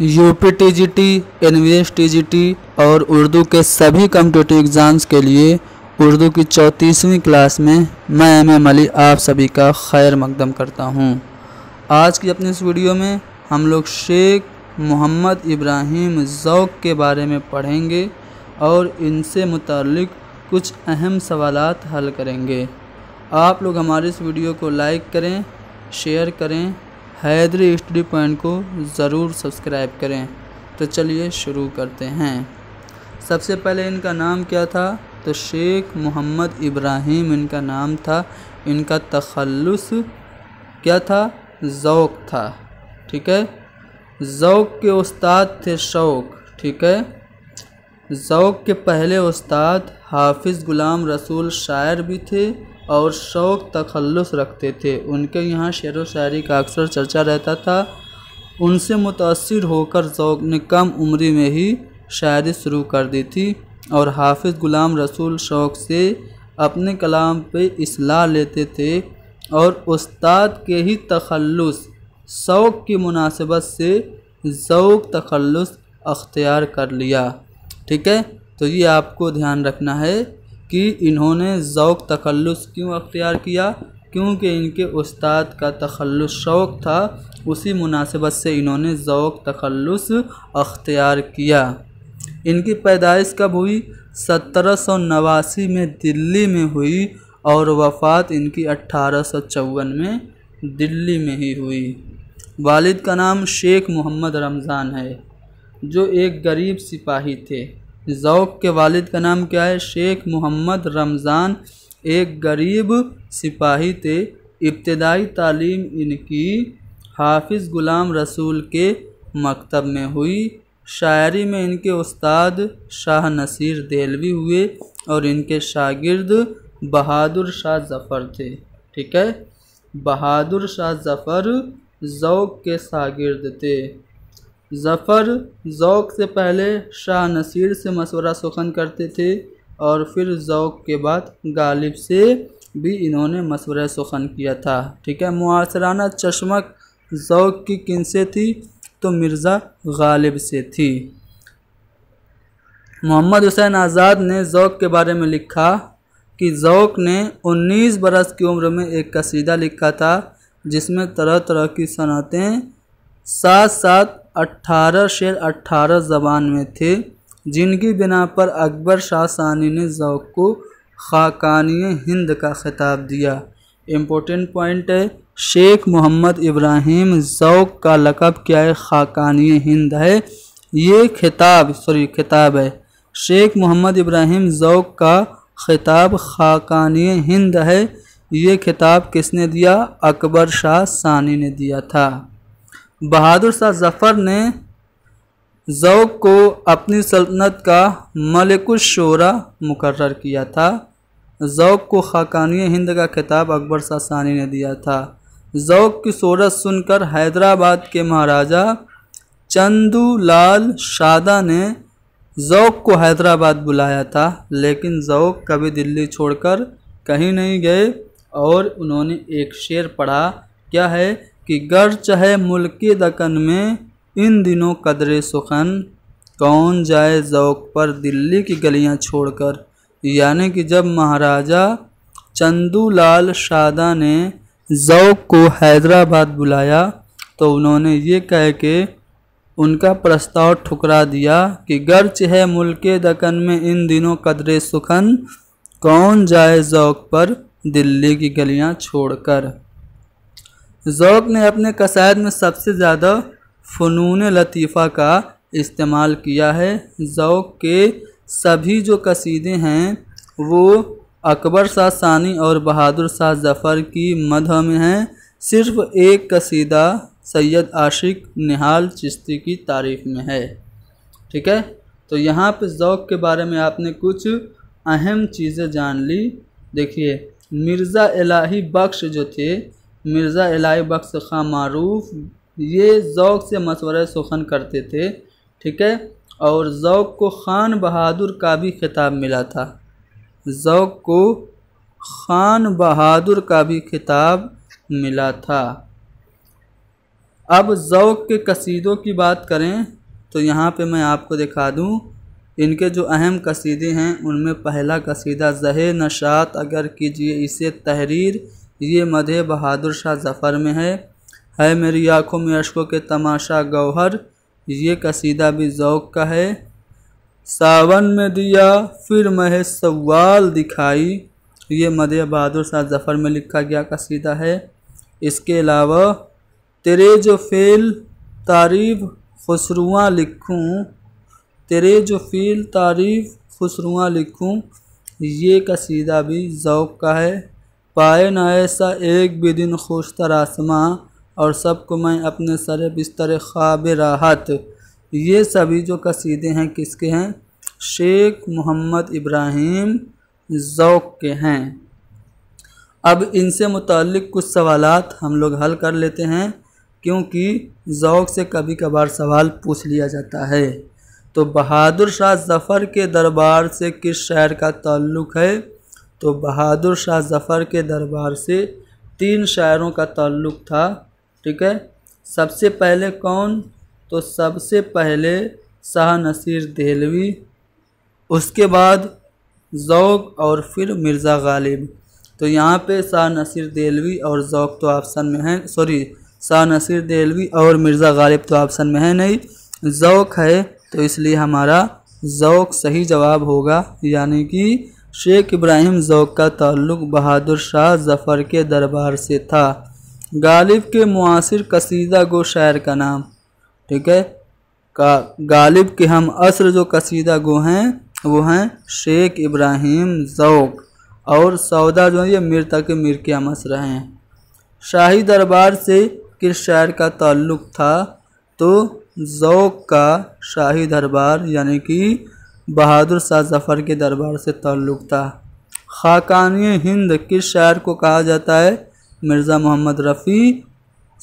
you P T G T N V S T G T और उर्दू के सभी competitive exams के लिए उर्दू की चौंतीसवीं क्लास में मैं एम एम अली आप सभी का खैर मकदम करता हूँ आज की अपनी इस वीडियो में हम लोग शेख मोहम्मद इब्राहिम ज़ौक के बारे में पढ़ेंगे और इनसे मुतलक कुछ अहम सवाल हल करेंगे आप लोग हमारे इस वीडियो को लाइक करें शेयर करें हैदरी स्टडी पॉइंट को ज़रूर सब्सक्राइब करें तो चलिए शुरू करते हैं सबसे पहले इनका नाम क्या था तो शेख मोहम्मद इब्राहिम इनका नाम था इनका तखलस क्या था ज़ौक था ठीक है ज़ौक के उस्ताद थे शौक ठीक है शौक़ के पहले उस्ताद हाफिज़ ग़ुलाम रसूल शायर भी थे और शौक़ तखल्लुस रखते थे उनके यहाँ शेर व शायरी का अक्सर चर्चा रहता था उनसे मुतासर होकर शौक़ ने कम उम्र में ही शायरी शुरू कर दी थी और हाफिज़ ग़ुलाम रसूल शौक़ से अपने कलाम पे असलाह लेते थे और उस्ताद के ही तखल्लुस शौक़ की मुनासिबत से शौक़ तखल्लुस अख्तियार कर लिया ठीक है तो ये आपको ध्यान रखना है कि इन्होंने ओक़ तखलस क्यों अख्तियार किया क्योंकि इनके उस्ताद का तखलस शौक़ था उसी मुनासिबत से इन्होंने ओक़ तखलस अख्तियार किया इनकी पैदाइश कब हुई सत्रह सौ नवासी में दिल्ली में हुई और वफ़ात इनकी अट्ठारह सौ चौवन में दिल्ली में ही हुई वालिद का नाम शेख मोहम्मद रमज़ान है जो एक गरीब सिपाही थे ज़ौक के वालिद का नाम क्या है शेख मोहम्मद रमज़ान एक गरीब सिपाही थे इब्तदाई तालीम इनकी हाफिज़ ग़ुलाम रसूल के मकतब में हुई शायरी में इनके उस्ताद शाह नसीर दहलवी हुए और इनके शागिर्द बहादुर शाह ज़फ़र थे ठीक है बहादुर शाह ज़फ़र ज़ौक़ के शागिर्द थे ज़फ़र ज़ौक़ से पहले शाह नसीर से मशवरा सुखन करते थे और फिर ज़ौक़ के बाद गालिब से भी इन्होंने मशवरा सुखन किया था ठीक है मुआसराना चश्मक ज़ौक़ की किन से थी तो मिर्ज़ा गालिब से थी मोहम्मद हुसैन आज़ाद ने ज़ौक़ के बारे में लिखा कि ज़ौक़ ने 19 बरस की उम्र में एक कसीदा लिखा था जिसमें तरह तरह की सनतें साथ साथ अट्ठारह शेर अट्ठारह ज़बान में थे जिनकी बिना पर अकबर शाह सानी ने ज़ौक को खाकानी हिंद का खिताब दिया इम्पोर्टेंट पॉइंट है शेख मोहम्मद इब्राहिम ज़ौक का लकब क्या है खाकानी हिंद है ये खिताब सॉरी खिताब है शेख मोहम्मद इब्राहिम ज़ौक का खिताब खाकानी हिंद है ये खिताब किसने दिया अकबर शाह सानी ने दिया था बहादुर शाह जफ़र ने जौक को अपनी सल्तनत का मलिकुशरा मुकर किया था जौक को खाकानी हिंद का खिताब अकबर शाह सानी ने दिया था जौक की शोरत सुनकर हैदराबाद के महाराजा चंदूलाल शादा ने जौक को हैदराबाद बुलाया था लेकिन जौक कभी दिल्ली छोड़कर कहीं नहीं गए और उन्होंने एक शेर पढ़ा क्या है कि गर है मुल्क दकन में इन दिनों कदर सुखन कौन जाए जौक पर दिल्ली की गलियां छोड़कर यानी कि जब महाराजा चंदूलाल शादा ने जौक को हैदराबाद बुलाया तो उन्होंने ये कह के उनका प्रस्ताव ठुकरा दिया कि गर्च है मुल्क दकन में इन दिनों कदर सुखन कौन जाए जौक पर दिल्ली की गलियां छोड़कर ज़ौक़ ने अपने कसायद में सबसे ज़्यादा फ़नून लतीफ़ा का इस्तेमाल किया है ज़ौक़ के सभी जो कसीदे हैं वो अकबर शाह सानी और बहादुर शाह जफ़र की मदह में हैं सिर्फ़ एक कसीदा सैयद आशिक निहाल चिश्ती की तारीफ़ में है ठीक है तो यहाँ पे ज़ौक़ के बारे में आपने कुछ अहम चीज़ें जान ली देखिए मिर्ज़ा इलाही बख्श जो थे मिर्ज़ा अलाई बख्श खां मारूफ ये ओक़ से मशवरा सुखन करते थे ठीक है और ओक़ को ख़ान बहादुर का भी खिताब मिला था ओक़ को ख़ान बहादुर का भी खिताब मिला था अब ओक़ के कसीदों की बात करें तो यहाँ पे मैं आपको दिखा दूँ इनके जो अहम कसीदे हैं उनमें पहला कसीदा जहे नशात अगर कीजिए इसे तहरीर ये मधे बहादुर शाह जफ़र में है है मेरी आँखों में अशकों के तमाशा गौहर ये कसीदा भी जौक का है सावन में दिया फिर मह सवाल दिखाई ये मधे बहादुर शाह जफ़र में लिखा गया कसीदा है इसके अलावा तेरे जो फेल तारीफ़ खसरुआ लिखूं तेरे जो फील तारीफ़ खसरुआ लिखूं ये कसीदा भी जौक का है पाए न ऐसा एक भी दिन खुश तरासमा और सबको मैं अपने सर बिस्तर ख्वाब राहत ये सभी जो कसीदे हैं किसके हैं शेख मोहम्मद इब्राहिम ज़ौक के हैं अब इनसे मतलब कुछ सवाल हम लोग हल कर लेते हैं क्योंकि ज़ौक से कभी कभार सवाल पूछ लिया जाता है तो बहादुर शाह जफ़र के दरबार से किस शहर का ताल्लुक़ है तो बहादुर शाह जफ़र के दरबार से तीन शायरों का ताल्लुक़ था ठीक है सबसे पहले कौन तो सबसे पहले शाह नसीर दहलवी उसके बाद ज़ौक और फिर मिर्ज़ा गालिब तो यहाँ पे शाह नसीर दहलवी और ज़ौक तो ऑप्शन में है सॉरी शाह नसीर दहलवी और मिर्ज़ा गालिब तो ऑप्शन में है नहीं ज़ौक है तो इसलिए हमारा ज़ौक सही जवाब होगा यानी कि शेख इब्राहिम जौक का ताल्लुक बहादुर शाह जफ़र के दरबार से था गालिब के मुआसर कसीदा गो शायर का नाम ठीक है का गालिब के हम असर जो कसीदा गो हैं वो हैं शेख इब्राहिम जौक और सौदा जो है ये मीर तक मीर के हम असर हैं शाही दरबार से किस शायर का ताल्लुक था तो जौक का शाही दरबार यानी कि बहादुर शाह जफ़र के दरबार से ताल्लुक़ था खाकानी हिंद किस शायर को कहा जाता है मिर्ज़ा मोहम्मद रफ़ी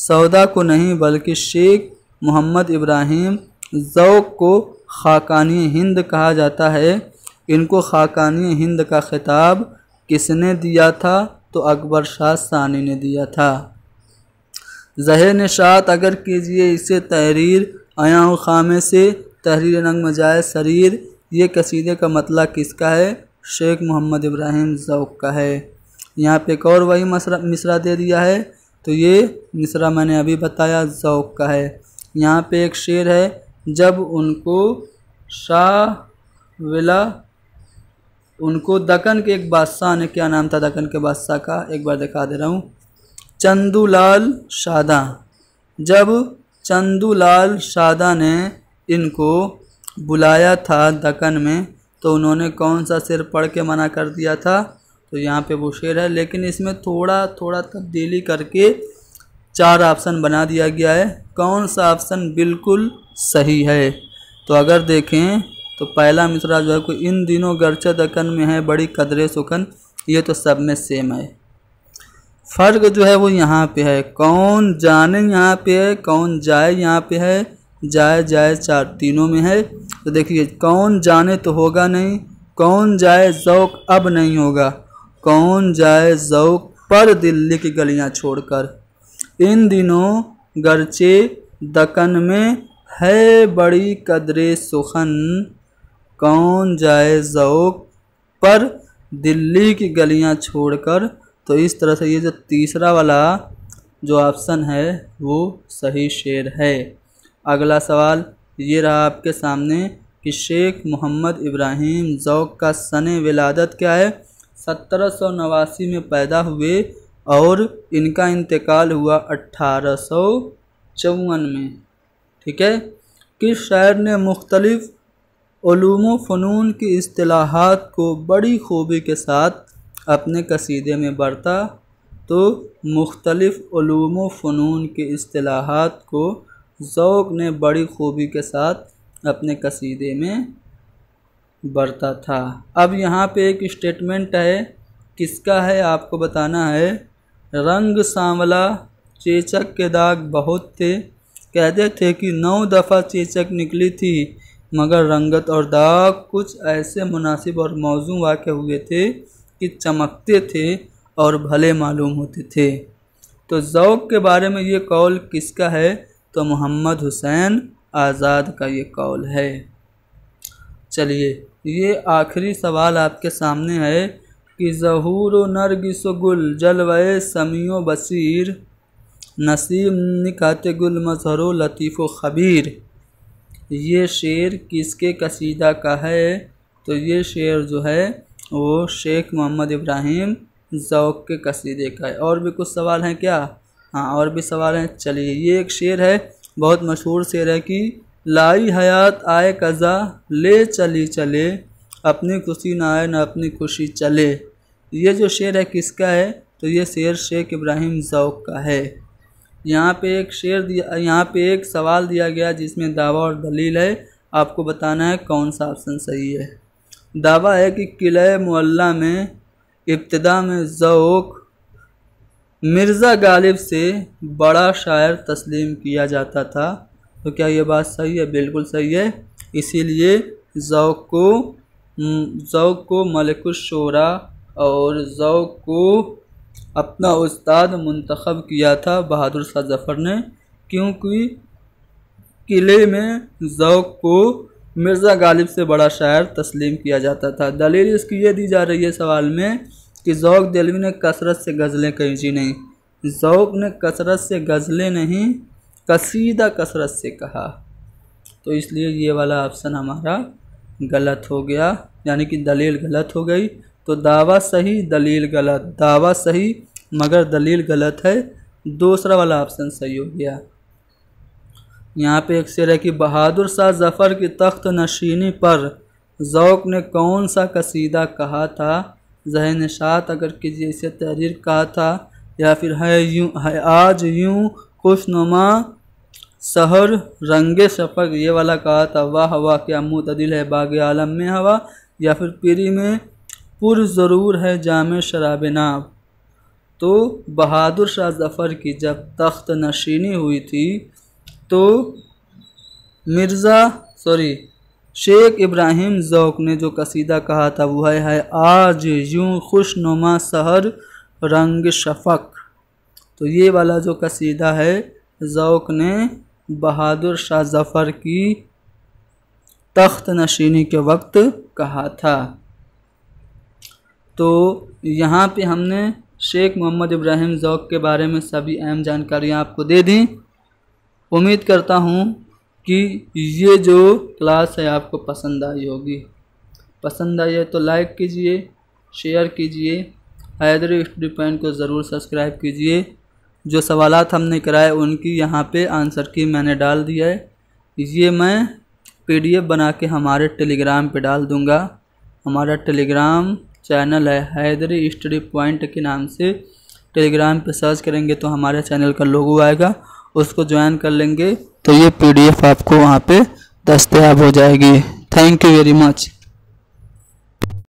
सौदा को नहीं बल्कि शेख मोहम्मद इब्राहिम ज़ौक को खाकानी हिंद कहा जाता है इनको खाकानी हिंद का खिताब किसने दिया था तो अकबर शाह सानी ने दिया था जहर निशात अगर कीजिए इसे तहरीर अयाँ खामे से तहरीर नंग मजाय शरीर ये कसीदे का मतला किसका है शेख मोहम्मद इब्राहिम जौक का है यहाँ पे एक और वही मसरा मिसरा दे दिया है तो ये मिसरा मैंने अभी बताया जौक का है यहाँ पे एक शेर है जब उनको शाह विला उनको दकन के एक बादशाह ने क्या नाम था दकन के बादशाह का एक बार दिखा दे रहा हूँ चंदूलाल शादा जब चंदूलाल शादा ने इनको बुलाया था दकन में तो उन्होंने कौन सा सिर पढ़ के मना कर दिया था तो यहाँ पे वो शेर है लेकिन इसमें थोड़ा थोड़ा तब्दीली करके चार ऑप्शन बना दिया गया है कौन सा ऑप्शन बिल्कुल सही है तो अगर देखें तो पहला मिसरा जो है कोई इन दिनों गर्चा दकन में है बड़ी कदरे सुखन ये तो सब में सेम है फ़र्क जो है वो यहाँ पे है कौन जाने यहाँ पे है कौन जाए यहाँ पे है जाए जाए चार तीनों में है तो देखिए कौन जाने तो होगा नहीं कौन जाए जौक अब नहीं होगा कौन जाए जौक पर दिल्ली की गलियां छोड़कर इन दिनों गरचे दकन में है बड़ी कदरे सुखन कौन जाए जौक पर दिल्ली की गलियां छोड़कर तो इस तरह से ये जो तीसरा वाला जो ऑप्शन है वो सही शेर है अगला सवाल ये रहा आपके सामने कि शेख मोहम्मद इब्राहिम जौक का सन विलादत क्या है सत्रह सौ नवासी में पैदा हुए और इनका इंतकाल हुआ अट्ठारह सौ चौवन में ठीक है किस शायर ने मुख्तलिफ़ फ़नून की असलाहत को बड़ी खूबी के साथ अपने कसीदे में बरता तो मुख्तलिफ़ फ़नून की असलाहत को ज़ौक़ ने बड़ी ख़ूबी के साथ अपने कसीदे में बरता था अब यहाँ पे एक स्टेटमेंट है किसका है आपको बताना है रंग सांवला चेचक के दाग बहुत थे कहते थे कि नौ दफ़ा चेचक निकली थी मगर रंगत और दाग कुछ ऐसे मुनासिब और मौजू वाक़ हुए थे कि चमकते थे और भले मालूम होते थे तो ज़ौक़ के बारे में ये कौल किसका है तो मोहम्मद हुसैन आज़ाद का ये कौल है चलिए ये आखिरी सवाल आपके सामने है कि जहूर नरगिस गुल जलवे समियो बसीर नसीम निकात गुल मजहर लतीफ़ ख़बीर ये शेर किसके कसीदा का है तो ये शेर जो है वो शेख मोहम्मद इब्राहिम ज़ौक़ के कसीदे का है और भी कुछ सवाल हैं क्या हाँ और भी सवाल हैं चलिए ये एक शेर है बहुत मशहूर शेर है कि लाई हयात आए कज़ा ले चली चले अपनी खुशी ना आए ना अपनी खुशी चले ये जो शेर है किसका है तो ये शेर शेख इब्राहिम जौक का है यहाँ पे एक शेर दिया यहाँ पे एक सवाल दिया गया जिसमें दावा और दलील है आपको बताना है कौन सा ऑप्शन सही है दावा है कि किले मुल्ला में इब्तदा में जौक मिर्ज़ा गालिब से बड़ा शायर तस्लीम किया जाता था तो क्या ये बात सही है बिल्कुल सही है इसीलिए ज़ौक़ को ज़ौक़ को मलिकुशरा और ज़ौक़ को अपना उस्ताद मंतखब किया था बहादुर शाह जफ़र ने क्योंकि किले में ज़ौक़ को मिर्ज़ा गालिब से बड़ा शायर तस्लीम किया जाता था दलील इसकी ये दी जा रही है सवाल में कि जौक दिलवी ने कसरत से गज़लें कही नहीं जौक ने कसरत से गज़लें नहीं कसीदा कसरत से कहा तो इसलिए ये वाला ऑप्शन हमारा गलत हो गया यानी कि दलील गलत हो गई तो दावा सही दलील गलत दावा सही मगर दलील गलत है दूसरा वाला ऑप्शन सही हो गया यहाँ पे एक शेर है कि बहादुर शाह जफ़र की तख्त नशीनी पर ज़ौक ने कौन सा कसीदा कहा था जहन निशात अगर किसी इसे तहरीर कहा था या फिर है यूँ है आज यूँ खुशनुमा सहर रंग शफक ये वाला कहा था वाह हवा क्या मुतदिल है बाग आलम में हवा या फिर पीरी में पुर ज़रूर है जाम शराब नाब तो बहादुर शाह जफ़र की जब तख्त नशीनी हुई थी तो मिर्ज़ा सॉरी शेख इब्राहिम जौक ने जो कसीदा कहा था वह है आज यूं खुशनुमा सहर रंग शफक तो ये वाला जो कसीदा है जौक ने बहादुर शाह जफ़र की तख्त नशीनी के वक्त कहा था तो यहाँ पे हमने शेख मोहम्मद इब्राहिम जौक के बारे में सभी अहम जानकारियाँ आपको दे दी उम्मीद करता हूँ कि ये जो क्लास है आपको पसंद आई होगी पसंद आई है तो लाइक कीजिए शेयर कीजिए हैदर स्टडी पॉइंट को ज़रूर सब्सक्राइब कीजिए जो सवाल हमने कराए उनकी यहाँ पे आंसर की मैंने डाल दिया है ये मैं पीडीएफ बना के हमारे टेलीग्राम पे डाल दूँगा हमारा टेलीग्राम चैनल है हैदर स्टडी पॉइंट के नाम से टेलीग्राम पे सर्च करेंगे तो हमारे चैनल का लोगो आएगा उसको ज्वाइन कर लेंगे तो ये पीडीएफ आपको वहाँ पे दस्तयाब हो जाएगी थैंक यू वेरी मच